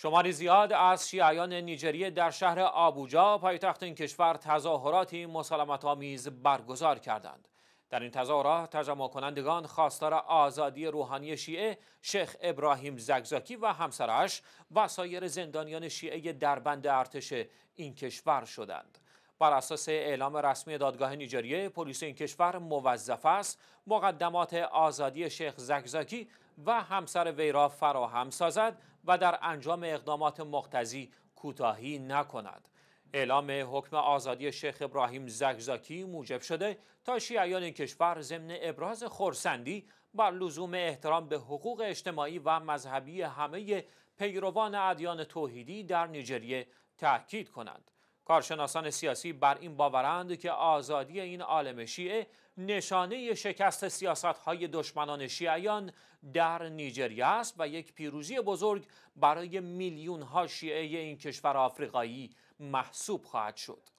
شماری زیاد از شیعیان نیجریه در شهر آبوجا پایتخت این کشور تظاهراتی مسالمت آمیز برگزار کردند در این تظاهرات تجمع کنندگان خواستار آزادی روحانی شیعه شیخ ابراهیم زگزاکی و همسرش و سایر زندانیان شیعه دربند ارتش این کشور شدند بر اساس اعلام رسمی دادگاه نیجریه پلیس این کشور موظف است مقدمات آزادی شیخ زگزاکی و همسر وی را فراهم سازد و در انجام اقدامات مقتضی کوتاهی نکند اعلام حکم آزادی شیخ ابراهیم زگزاکی موجب شده تا شیعیان کشور ضمن ابراز خورسندی بر لزوم احترام به حقوق اجتماعی و مذهبی همه پیروان ادیان توحیدی در نیجریه تأکید کنند کارشناسان سیاسی بر این باورند که آزادی این عالم شیعه نشانه شکست سیاست های دشمنان شیعیان در نیجریه است و یک پیروزی بزرگ برای میلیون ها شیعه این کشور آفریقایی محسوب خواهد شد.